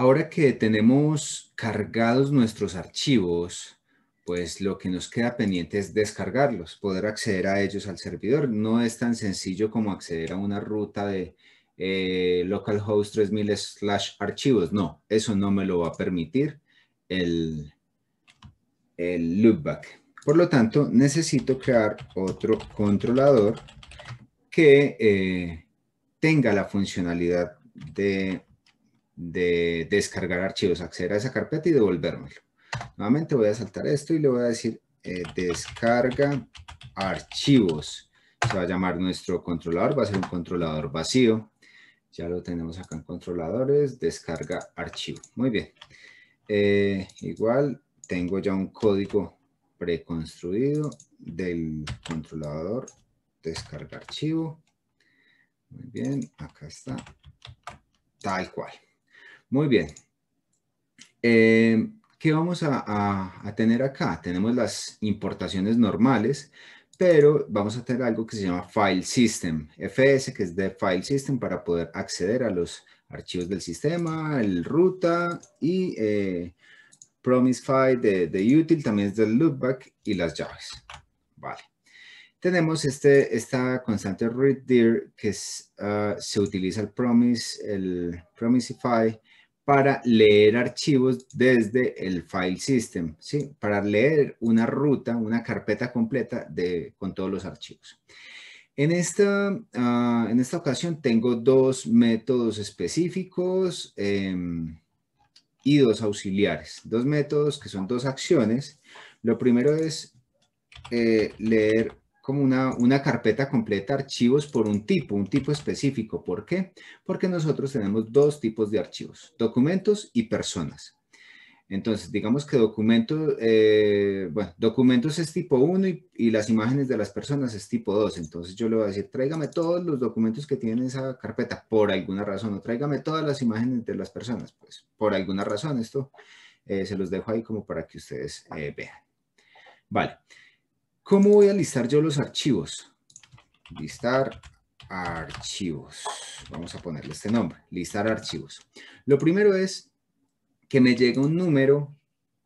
Ahora que tenemos cargados nuestros archivos, pues lo que nos queda pendiente es descargarlos, poder acceder a ellos al servidor. No es tan sencillo como acceder a una ruta de eh, localhost 3000 slash archivos. No, eso no me lo va a permitir el, loopback. Por lo tanto, necesito crear otro controlador que eh, tenga la funcionalidad de de descargar archivos, acceder a esa carpeta y devolvérmelo. Nuevamente voy a saltar esto y le voy a decir eh, descarga archivos. Se va a llamar nuestro controlador, va a ser un controlador vacío. Ya lo tenemos acá en controladores, descarga archivo. Muy bien. Eh, igual tengo ya un código preconstruido del controlador descarga archivo. Muy bien, acá está tal cual. Muy bien. Em, ¿Qué vamos a, tener acá? Tenemos las importaciones normales, pero vamos a tener algo que se llama File System, FS, que es de File System para poder acceder a los archivos del sistema, el ruta y eh, Promise File de, Util, también es del loopback y las llaves. Vale. Tenemos este, esta constante readDir que ah, se utiliza el Promise, el Promisify para leer archivos desde el file system, ¿sí? para leer una ruta, una carpeta completa de, con todos los archivos. En esta, ah, en esta ocasión tengo dos métodos específicos em, y dos auxiliares, dos métodos que son dos acciones. Lo primero es eh, leer como una, carpeta completa archivos por un tipo, un tipo específico. ¿Por qué? Porque nosotros tenemos dos tipos de archivos, documentos y personas. Entonces, digamos que documentos, eh, bueno, documentos es tipo 1 y, las imágenes de las personas es tipo 2. Entonces yo le voy a decir, tráigame todos los documentos que tienen esa carpeta, por alguna razón, o tráigame todas las imágenes de las personas, pues por alguna razón. Esto eh, se los dejo ahí como para que ustedes eh, vean. Vale. ¿Cómo voy a listar yo los archivos? Listar archivos. Vamos a ponerle este nombre, listar archivos. Lo primero es que me llegue un número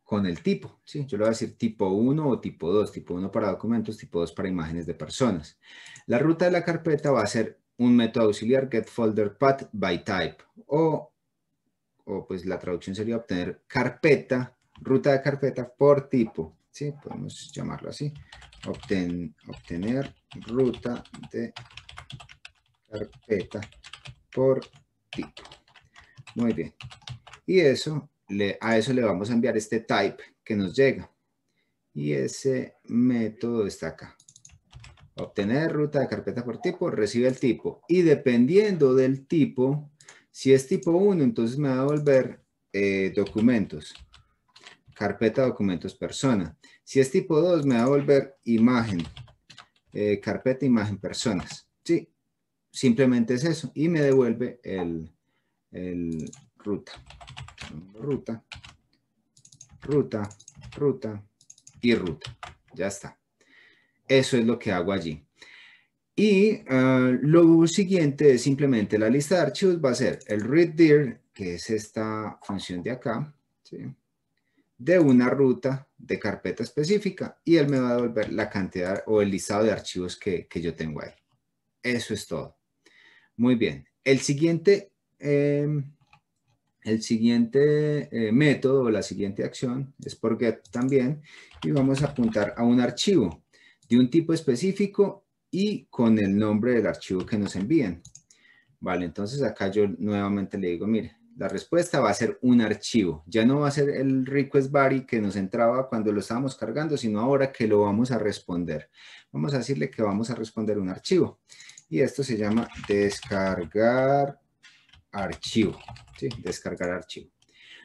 con el tipo. ¿sí? Yo le voy a decir tipo 1 o tipo 2, tipo 1 para documentos, tipo 2 para imágenes de personas. La ruta de la carpeta va a ser un método auxiliar get by type o, o pues la traducción sería obtener carpeta, ruta de carpeta por tipo. ¿sí? Podemos llamarlo así, obtener ruta de carpeta por tipo. Muy bien. Y eso, le, a eso le vamos a enviar este type que nos llega. Y ese método está acá. Obtener ruta de carpeta por tipo, recibe el tipo. Y dependiendo del tipo, si es tipo 1, entonces me va a devolver eh, documentos. Carpeta documentos persona. Si es tipo 2, me va a volver imagen, eh, carpeta, imagen, personas. Sí, simplemente es eso. Y me devuelve el, ruta. Ruta, ruta, ruta y ruta. Ya está. Eso es lo que hago allí. Y ah, lo siguiente es simplemente la lista de archivos va a ser el readDir, que es esta función de acá. ¿sí? de una ruta de carpeta específica y él me va a devolver la cantidad o el listado de archivos que, yo tengo ahí. Eso es todo. Muy bien. El siguiente, em, el siguiente eh, método o la siguiente acción es por get también y vamos a apuntar a un archivo de un tipo específico y con el nombre del archivo que nos envíen. Vale, entonces acá yo nuevamente le digo, mire, la respuesta va a ser un archivo. Ya no va a ser el request body que nos entraba cuando lo estábamos cargando, sino ahora que lo vamos a responder. Vamos a decirle que vamos a responder un archivo. Y esto se llama descargar archivo. ¿sí? Descargar archivo.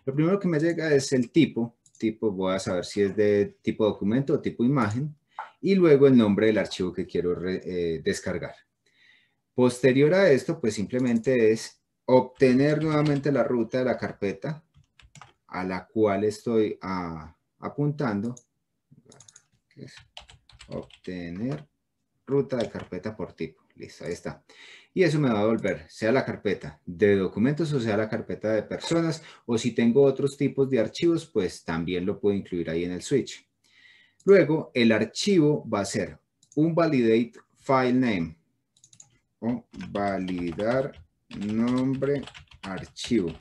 Lo primero que me llega es el tipo. Tipo, voy a saber si es de tipo documento o tipo imagen. Y luego el nombre del archivo que quiero eh, descargar. Posterior a esto, pues simplemente es obtener nuevamente la ruta de la carpeta a la cual estoy ah, apuntando. obtener ruta de carpeta por tipo. Listo, ahí está. Y eso me va a volver, sea la carpeta de documentos o sea la carpeta de personas, o si tengo otros tipos de archivos, pues también lo puedo incluir ahí en el switch. Luego, el archivo va a ser un validate file name o validar nombre archivo.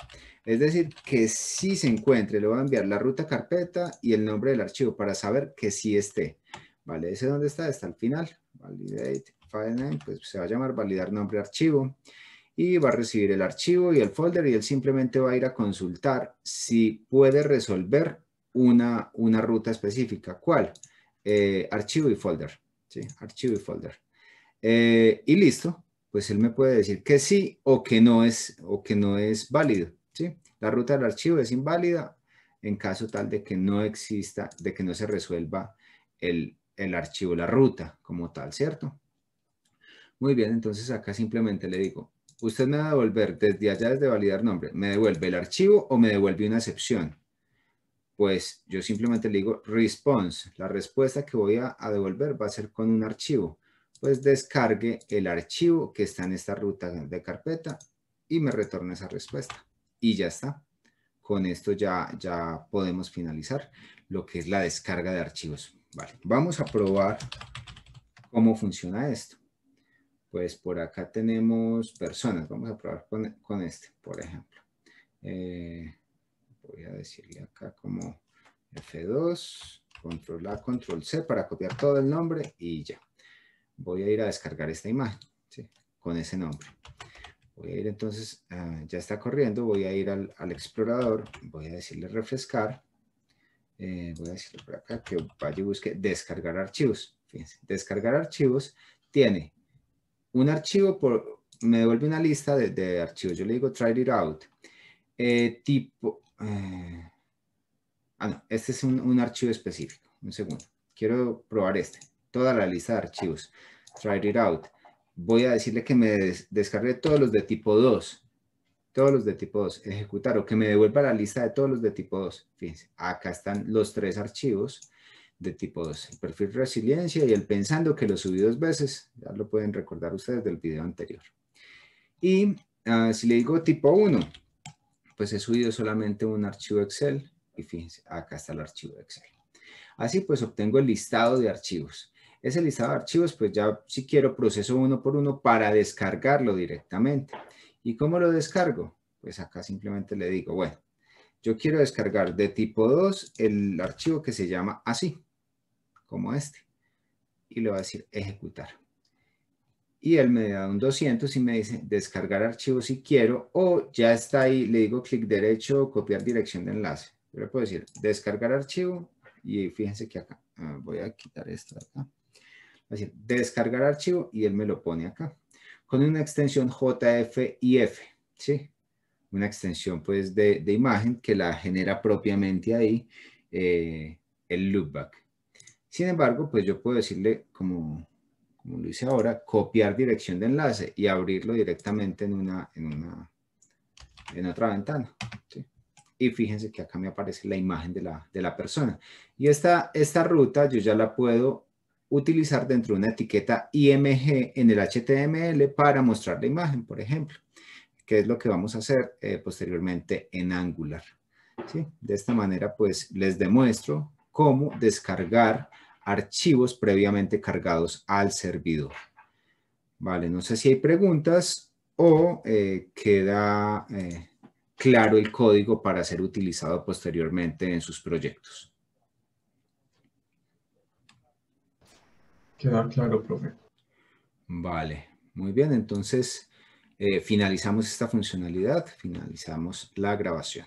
Es decir, que si se encuentre, le voy a enviar la ruta carpeta y el nombre del archivo para saber que si esté. Vale, ese donde está, está al final. Validate file name, pues se va a llamar validar nombre archivo y va a recibir el archivo y el folder y él simplemente va a ir a consultar si puede resolver una, una ruta específica. ¿Cuál? Eh, archivo y folder. Sí, archivo y folder. Eh, y listo, pues él me puede decir que sí o que no es, o que no es válido. ¿sí? La ruta del archivo es inválida en caso tal de que no exista, de que no se resuelva el, archivo, la ruta como tal, ¿cierto? Muy bien, entonces acá simplemente le digo, usted me va a devolver desde allá, desde validar nombre, ¿me devuelve el archivo o me devuelve una excepción? Pues yo simplemente le digo response. La respuesta que voy a devolver va a ser con un archivo pues descargue el archivo que está en esta ruta de carpeta y me retorna esa respuesta. Y ya está. Con esto ya, ya podemos finalizar lo que es la descarga de archivos. Vale, vamos a probar cómo funciona esto. Pues por acá tenemos personas. Vamos a probar con, este, por ejemplo. Eh, voy a decirle acá como F2, control A, control C para copiar todo el nombre y ya voy a ir a descargar esta imagen con ese nombre. Voy a ir entonces, ah, ya está corriendo, voy a ir al, explorador, voy a decirle refrescar, eh, voy a decirle por acá que vaya y busque descargar archivos. Fíjense, descargar archivos tiene un archivo, por, me devuelve una lista de, archivos, yo le digo try it out. Eh, tipo, eh, ah no, este es un archivo específico, un segundo, quiero probar este toda la lista de archivos. Try it out. Voy a decirle que me descargue todos los de tipo 2. Todos los de tipo 2. Ejecutar o que me devuelva la lista de todos los de tipo 2. Fíjense, acá están los tres archivos de tipo 2. El perfil resiliencia y el pensando que lo subí dos veces. Ya lo pueden recordar ustedes del video anterior. Y ah, si le digo tipo 1, pues he subido solamente un archivo Excel. Y fíjense, acá está el archivo Excel. Así pues obtengo el listado de archivos. Ese listado de archivos, pues ya si quiero proceso uno por uno para descargarlo directamente. ¿Y cómo lo descargo? Pues acá simplemente le digo, bueno, yo quiero descargar de tipo 2 el archivo que se llama así, como este. Y le va a decir ejecutar. Y él me da un 200 y me dice descargar archivo si quiero o ya está ahí, le digo clic derecho, copiar dirección de enlace. Yo le puedo decir descargar archivo y fíjense que acá, ah, voy a quitar esto de acá. Es decir, descargar archivo y él me lo pone acá. Con una extensión JFIF, ¿sí? Una extensión pues de, imagen que la genera propiamente ahí eh, el loopback. Sin embargo, pues yo puedo decirle como, lo hice ahora, copiar dirección de enlace y abrirlo directamente en una, en en otra ventana. ¿sí? Y fíjense que acá me aparece la imagen de la, de la persona. Y esta, esta ruta yo ya la puedo utilizar dentro de una etiqueta IMG en el HTML para mostrar la imagen, por ejemplo, que es lo que vamos a hacer eh, posteriormente en Angular. De esta manera, pues, les demuestro cómo descargar archivos previamente cargados al servidor. Vale, no sé si hay preguntas o eh, queda eh, claro el código para ser utilizado posteriormente en sus proyectos. Queda claro, profe. Vale, muy bien. Entonces, eh, finalizamos esta funcionalidad, finalizamos la grabación.